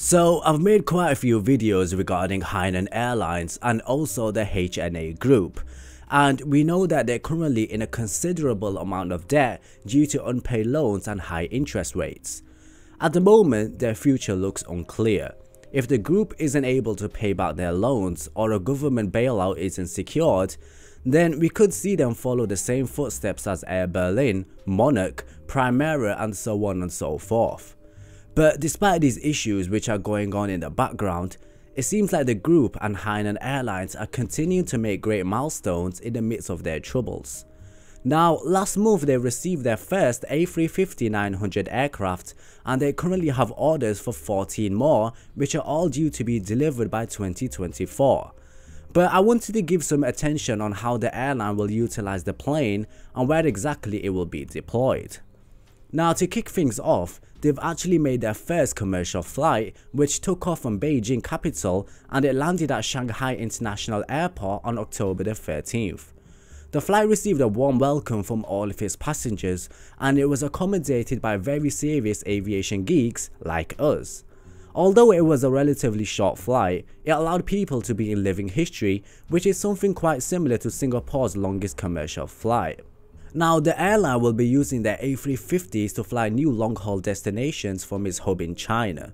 So I've made quite a few videos regarding Hainan Airlines and also the HNA group. And we know that they're currently in a considerable amount of debt due to unpaid loans and high interest rates. At the moment, their future looks unclear. If the group isn't able to pay back their loans or a government bailout isn't secured, then we could see them follow the same footsteps as Air Berlin, Monarch, Primera and so on and so forth. But despite these issues which are going on in the background, it seems like the group and Hainan Airlines are continuing to make great milestones in the midst of their troubles. Now, last month they received their first A350-900 aircraft and they currently have orders for 14 more which are all due to be delivered by 2024. But I wanted to give some attention on how the airline will utilize the plane and where exactly it will be deployed. Now to kick things off, they've actually made their first commercial flight which took off from Beijing capital and it landed at Shanghai International Airport on October the 13th. The flight received a warm welcome from all of its passengers and it was accommodated by very serious aviation geeks like us. Although it was a relatively short flight, it allowed people to be in living history which is something quite similar to Singapore's longest commercial flight. Now, the airline will be using their A350s to fly new long-haul destinations from its hub in China.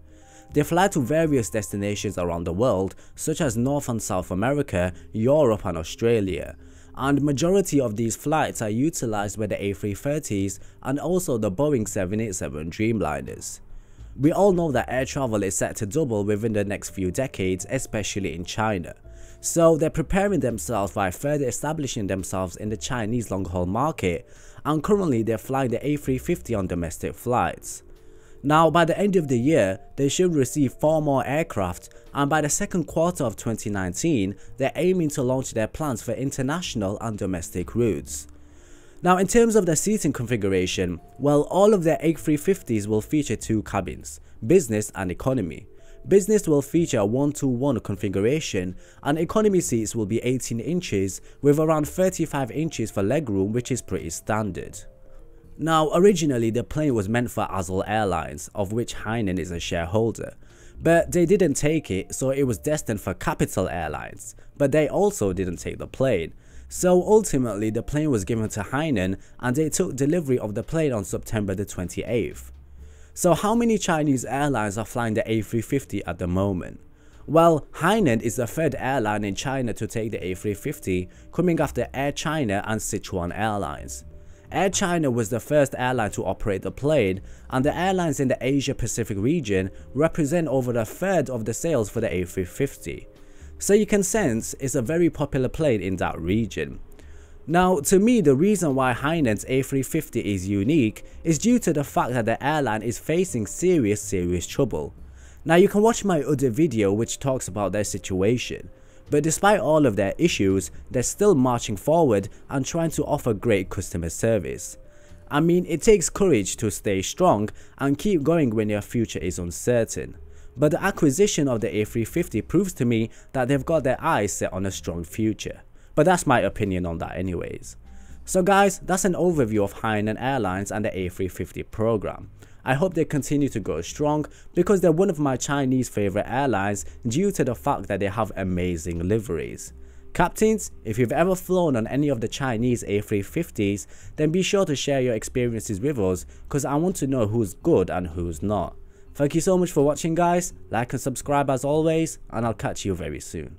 They fly to various destinations around the world, such as North and South America, Europe and Australia, and majority of these flights are utilized by the A330s and also the Boeing 787 Dreamliners. We all know that air travel is set to double within the next few decades, especially in China. So they're preparing themselves by further establishing themselves in the Chinese long-haul market, and currently they're flying the A350 on domestic flights. Now by the end of the year, they should receive 4 more aircraft and by the second quarter of 2019, they're aiming to launch their plans for international and domestic routes. Now in terms of the seating configuration, well all of their A350s will feature two cabins, business and economy. Business will feature 1-to-1 configuration and economy seats will be 18 inches with around 35 inches for legroom which is pretty standard. Now originally the plane was meant for Azul Airlines of which Hainan is a shareholder but they didn't take it so it was destined for Capital Airlines but they also didn't take the plane. So ultimately the plane was given to Hainan and they took delivery of the plane on September the 28th. So how many Chinese airlines are flying the A350 at the moment? Well, Hainan is the third airline in China to take the A350, coming after Air China and Sichuan Airlines. Air China was the first airline to operate the plane, and the airlines in the Asia-Pacific region represent over a third of the sales for the A350. So you can sense it's a very popular plane in that region. Now, to me, the reason why Hynen's A350 is unique is due to the fact that the airline is facing serious, serious trouble. Now, you can watch my other video which talks about their situation, but despite all of their issues, they're still marching forward and trying to offer great customer service. I mean, it takes courage to stay strong and keep going when your future is uncertain. But the acquisition of the A350 proves to me that they've got their eyes set on a strong future. But that's my opinion on that anyways. So guys, that's an overview of Hainan Airlines and the A350 program. I hope they continue to go strong because they're one of my Chinese favorite airlines due to the fact that they have amazing liveries. Captains, if you've ever flown on any of the Chinese A350s, then be sure to share your experiences with us because I want to know who's good and who's not. Thank you so much for watching guys, like and subscribe as always and I'll catch you very soon.